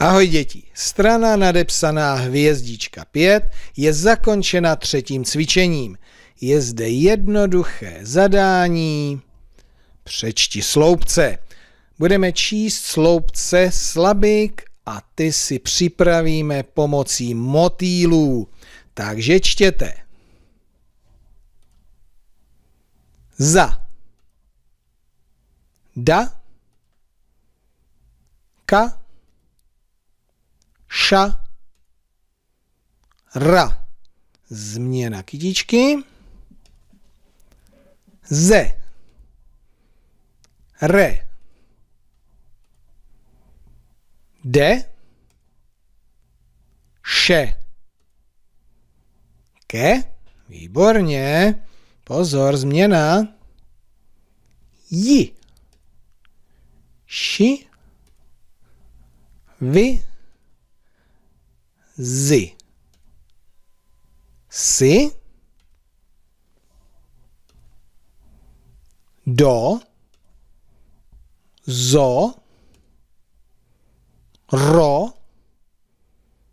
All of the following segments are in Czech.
Ahoj děti, strana nadepsaná hvězdička 5 je zakončena třetím cvičením. Je zde jednoduché zadání. Přečti sloupce. Budeme číst sloupce slabik a ty si připravíme pomocí motýlů. Takže čtěte. Za. Da. Ka ša, ra. Změna kytičky. Z. Re. D. Še. Ke. Výborně. Pozor, změna. Ji. Ši. Vy zy. Si do zo ro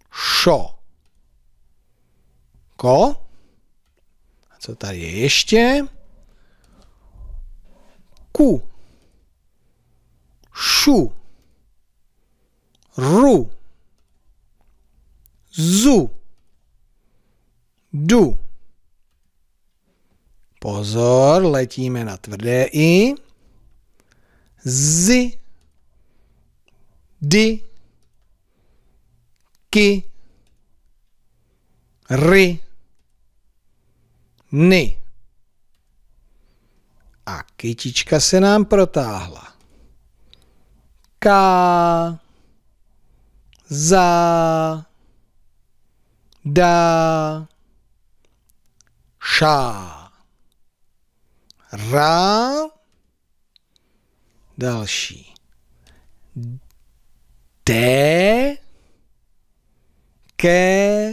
šo. Ko? A co tady je ještě? Ku. Šu. Ru. du. Pozor, letíme na tvrdé i. Z, D, ki, ry, ny. A kytička se nám protáhla. K, za, dá, šá. Rá. Další. D. Ke.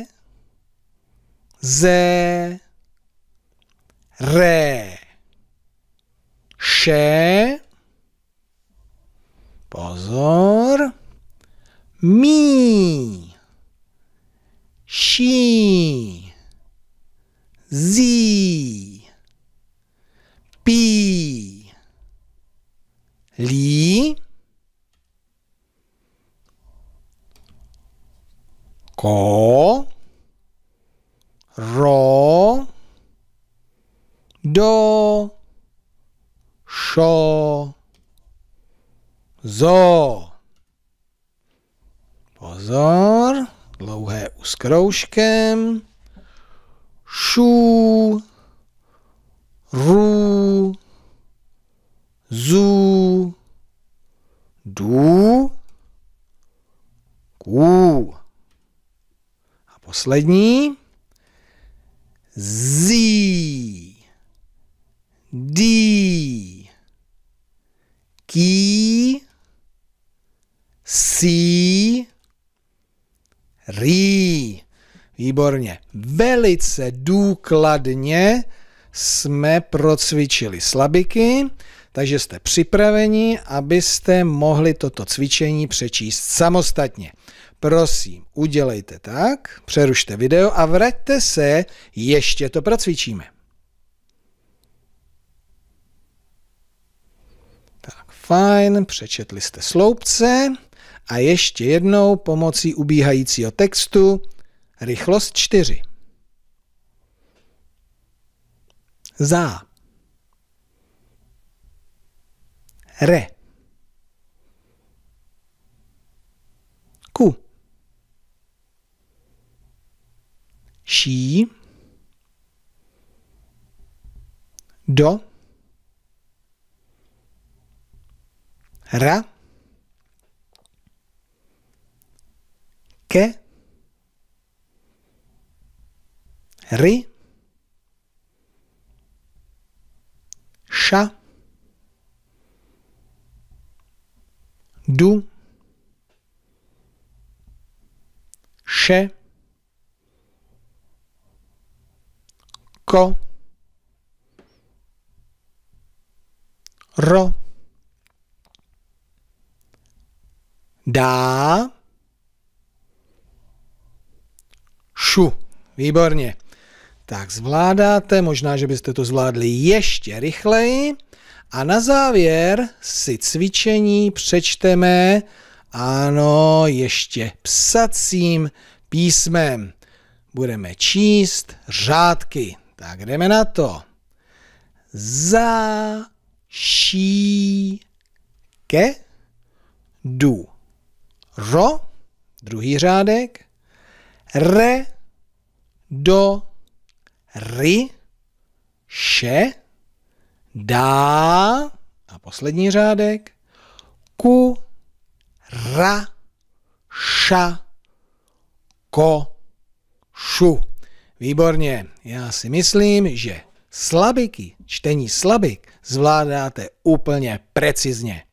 z, Ré. Še. Pozor. Mí. Lí. Pí. Lí. Ko. Ro. Do. Šo. Zo. Pozor, dlouhé u s kroužkem šu, ru, zu, du, ku A poslední. Zí, dí, ký, sí, ri Výborně. Velice důkladně jsme procvičili slabiky, takže jste připraveni, abyste mohli toto cvičení přečíst samostatně. Prosím, udělejte tak, přerušte video a vraťte se, ještě to procvičíme. Tak, fajn, přečetli jste sloupce a ještě jednou pomocí ubíhajícího textu Rychlost 4. Za. Re. Ku. Ší. Do. Ra. Ke. ry, ša, du, še, ko, ro, dá, šu. Výborně tak zvládáte, možná, že byste to zvládli ještě rychleji. A na závěr si cvičení přečteme, ano, ještě psacím písmem. Budeme číst řádky. Tak jdeme na to. Za, ší, ke, du, ro, druhý řádek, re, do, ry, še, dá a poslední řádek ku, ra, ša, ko, šu. Výborně, já si myslím, že slabiky, čtení slabik zvládáte úplně precizně.